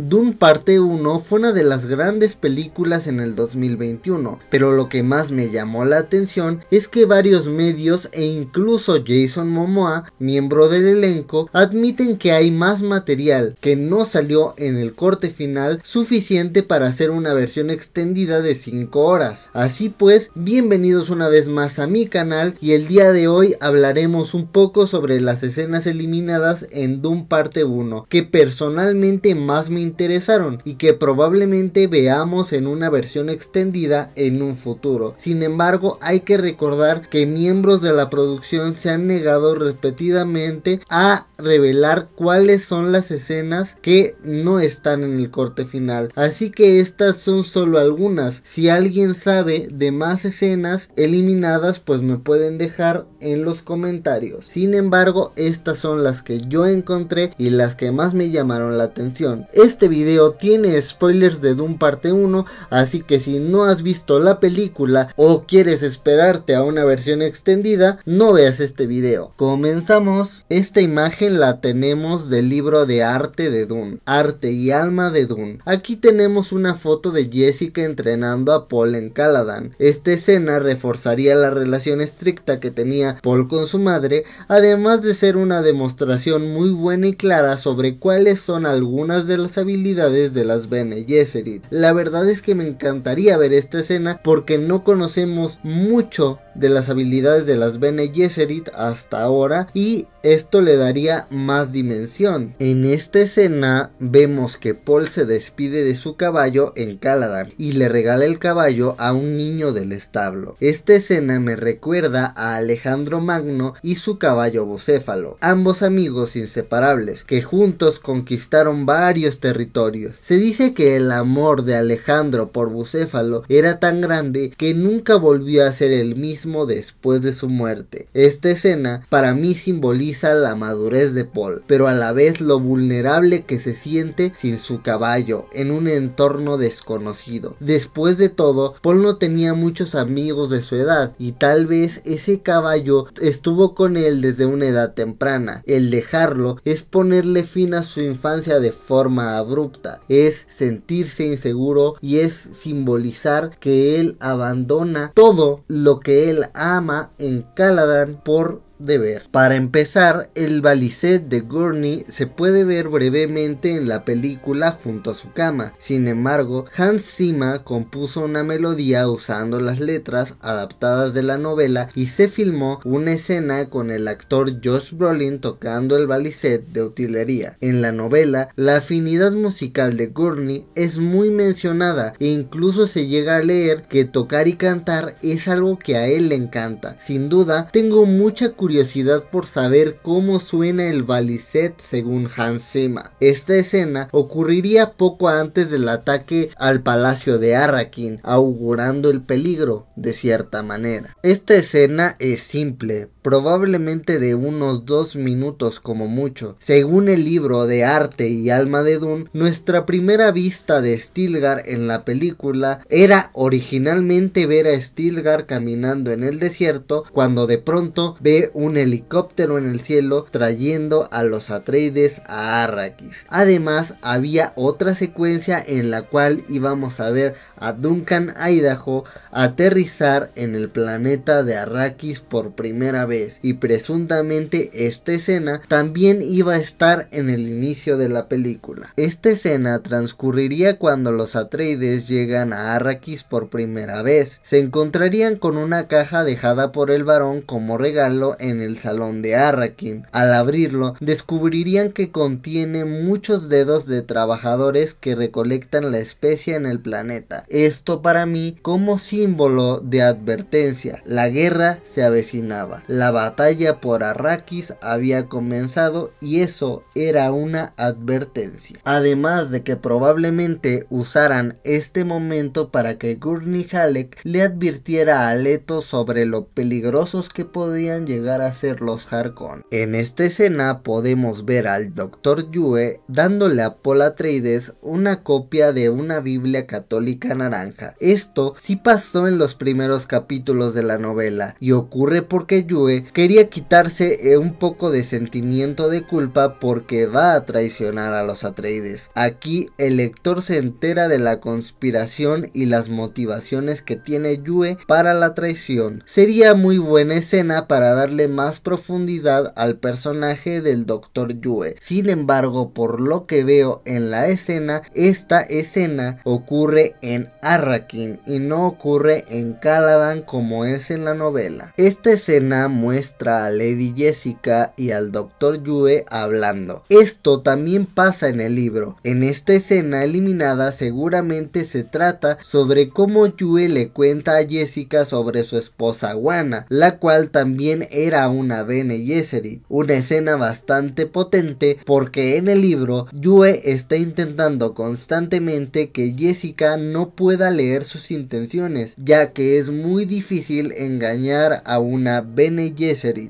Dune Parte 1 fue una de las grandes películas en el 2021, pero lo que más me llamó la atención es que varios medios e incluso Jason Momoa, miembro del elenco, admiten que hay más material que no salió en el corte final suficiente para hacer una versión extendida de 5 horas. Así pues, bienvenidos una vez más a mi canal y el día de hoy hablaremos un poco sobre las escenas eliminadas en Dune Parte 1, que personalmente más me interesaron y que probablemente veamos en una versión extendida en un futuro. Sin embargo, hay que recordar que miembros de la producción se han negado repetidamente a revelar cuáles son las escenas que no están en el corte final. Así que estas son solo algunas. Si alguien sabe de más escenas eliminadas, pues me pueden dejar en los comentarios. Sin embargo, estas son las que yo encontré y las que más me llamaron la atención. Este video tiene spoilers de Doom parte 1, así que si no has visto la película o quieres esperarte a una versión extendida, no veas este video. Comenzamos. Esta imagen la tenemos del libro de arte de Dune, Arte y Alma de Dune. Aquí tenemos una foto de Jessica entrenando a Paul en Caladan. Esta escena reforzaría la relación estricta que tenía Paul con su madre, además de ser una demostración muy buena y clara sobre cuáles son algunas de las habilidades de las Bene Gesserit. La verdad es que me encantaría ver esta escena porque no conocemos mucho de las habilidades de las Bene Gesserit hasta ahora y esto le daría más dimensión. En esta escena vemos que Paul se despide de su caballo en Caladan y le regala el caballo a un niño del establo. Esta escena me recuerda a Alejandro Magno y su caballo Bucéfalo ambos amigos inseparables que juntos conquistaron varios territorios. Se dice que el amor de Alejandro por Bucéfalo era tan grande que nunca volvió a ser el mismo después de su muerte. Esta escena para mí simboliza la madurez de Paul, pero a la vez lo vulnerable que se siente sin su caballo en un entorno desconocido. Después de todo, Paul no tenía muchos amigos de su edad y tal vez ese caballo estuvo con él desde una edad temprana. El dejarlo es ponerle fin a su infancia de forma abrupta, es sentirse inseguro y es simbolizar que él abandona todo lo que él ama en Caladan por de ver. Para empezar, el baliset de Gurney se puede ver brevemente en la película junto a su cama. Sin embargo, Hans Zimmer compuso una melodía usando las letras adaptadas de la novela y se filmó una escena con el actor Josh Brolin tocando el baliset de utilería. En la novela, la afinidad musical de Gurney es muy mencionada e incluso se llega a leer que tocar y cantar es algo que a él le encanta. Sin duda, tengo mucha curiosidad curiosidad por saber cómo suena el baliset según Hansema. Esta escena ocurriría poco antes del ataque al palacio de Arrakin, augurando el peligro de cierta manera. Esta escena es simple, probablemente de unos dos minutos como mucho. Según el libro de arte y alma de Dune, nuestra primera vista de Stilgar en la película era originalmente ver a Stilgar caminando en el desierto cuando de pronto ve un helicóptero en el cielo trayendo a los Atreides a Arrakis. Además había otra secuencia en la cual íbamos a ver a Duncan Idaho aterrizar en el planeta de Arrakis por primera vez y presuntamente esta escena también iba a estar en el inicio de la película. Esta escena transcurriría cuando los Atreides llegan a Arrakis por primera vez. Se encontrarían con una caja dejada por el varón como regalo en el salón de Arrakin. Al abrirlo, descubrirían que contiene muchos dedos de trabajadores que recolectan la especie en el planeta. Esto para mí como símbolo de advertencia. La guerra se avecinaba batalla por Arrakis había comenzado y eso era una advertencia. Además de que probablemente usaran este momento para que Gurney Halleck le advirtiera a Leto sobre lo peligrosos que podían llegar a ser los Harkon. En esta escena podemos ver al Dr. Yue dándole a Paul Atreides una copia de una Biblia católica naranja. Esto sí pasó en los primeros capítulos de la novela y ocurre porque Yue quería quitarse eh, un poco de sentimiento de culpa porque va a traicionar a los Atreides. Aquí el lector se entera de la conspiración y las motivaciones que tiene Yue para la traición. Sería muy buena escena para darle más profundidad al personaje del Dr. Yue. Sin embargo, por lo que veo en la escena, esta escena ocurre en Arrakin y no ocurre en Caladan como es en la novela. Esta escena muestra a Lady Jessica y al Dr. Yue hablando. Esto también pasa en el libro. En esta escena eliminada seguramente se trata sobre cómo Yue le cuenta a Jessica sobre su esposa Guana, la cual también era una Bene Gesserit. Una escena bastante potente porque en el libro Yue está intentando constantemente que Jessica no pueda leer sus intenciones, ya que es muy difícil engañar a una Bene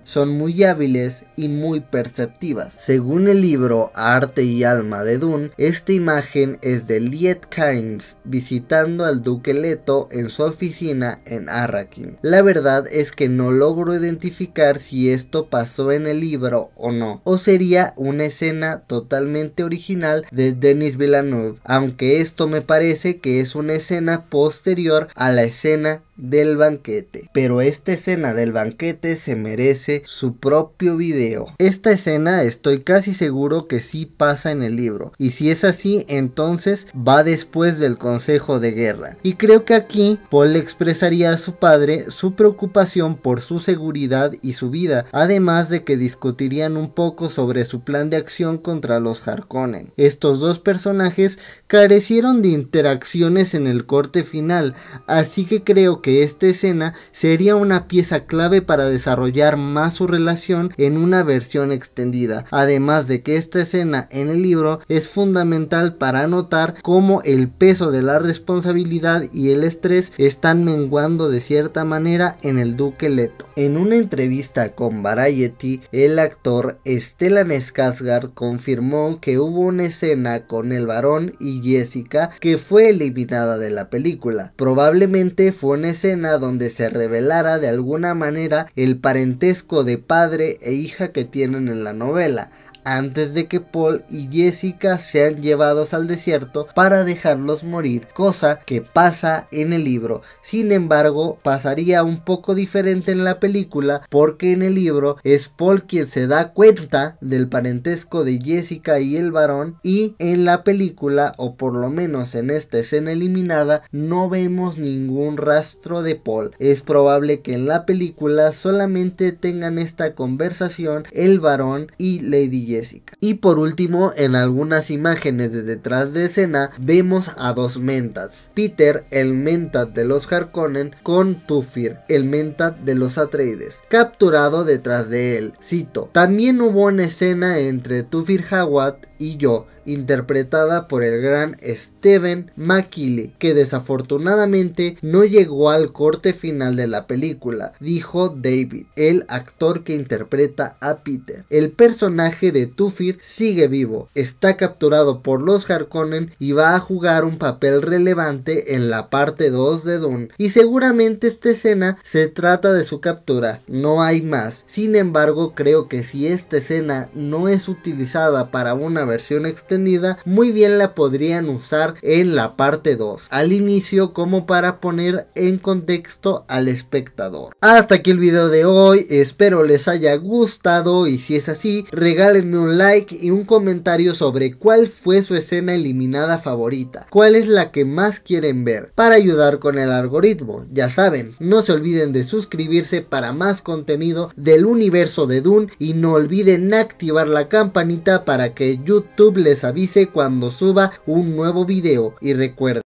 son muy hábiles y muy perceptivas. Según el libro Arte y Alma de Dune, esta imagen es de Liet Kynes visitando al duque Leto en su oficina en Arrakin. La verdad es que no logro identificar si esto pasó en el libro o no, o sería una escena totalmente original de Denis Villeneuve, aunque esto me parece que es una escena posterior a la escena del banquete. Pero esta escena del banquete se merece su propio video. Esta escena estoy casi seguro que sí pasa en el libro. Y si es así, entonces va después del consejo de guerra. Y creo que aquí Paul expresaría a su padre su preocupación por su seguridad y su vida, además de que discutirían un poco sobre su plan de acción contra los Harkonnen. Estos dos personajes carecieron de interacciones en el corte final, así que creo que esta escena sería una pieza clave para desarrollar más su relación en una versión extendida, además de que esta escena en el libro es fundamental para notar cómo el peso de la responsabilidad y el estrés están menguando de cierta manera en el Duque Leto. En una entrevista con Variety, el actor Stellan Skarsgård confirmó que hubo una escena con el varón y Jessica que fue eliminada de la película. Probablemente fue una escena donde se revelara de alguna manera el parentesco de padre e hija que tienen en la novela antes de que Paul y Jessica sean llevados al desierto para dejarlos morir, cosa que pasa en el libro. Sin embargo, pasaría un poco diferente en la película porque en el libro es Paul quien se da cuenta del parentesco de Jessica y el varón y en la película o por lo menos en esta escena eliminada no vemos ningún rastro de Paul. Es probable que en la película solamente tengan esta conversación el varón y Lady Jessica. Y por último, en algunas imágenes de detrás de escena, vemos a dos mentas: Peter, el mentat de los Harkonnen, con Tufir, el mentat de los Atreides, capturado detrás de él. Cito, también hubo una escena entre Tufir Hawat y yo, interpretada por el gran Steven McKinley, que desafortunadamente no llegó al corte final de la película, dijo David, el actor que interpreta a Peter. El personaje de Tufir sigue vivo, está capturado por los Harkonnen y va a jugar un papel relevante en la parte 2 de Dune, y seguramente esta escena se trata de su captura, no hay más. Sin embargo, creo que si esta escena no es utilizada para una versión extendida, muy bien la podrían usar en la parte 2, al inicio como para poner en contexto al espectador. Hasta aquí el video de hoy, espero les haya gustado y si es así, regálenme un like y un comentario sobre cuál fue su escena eliminada favorita, cuál es la que más quieren ver, para ayudar con el algoritmo. Ya saben, no se olviden de suscribirse para más contenido del universo de Dune y no olviden activar la campanita para que YouTube YouTube les avise cuando suba un nuevo video y recuerda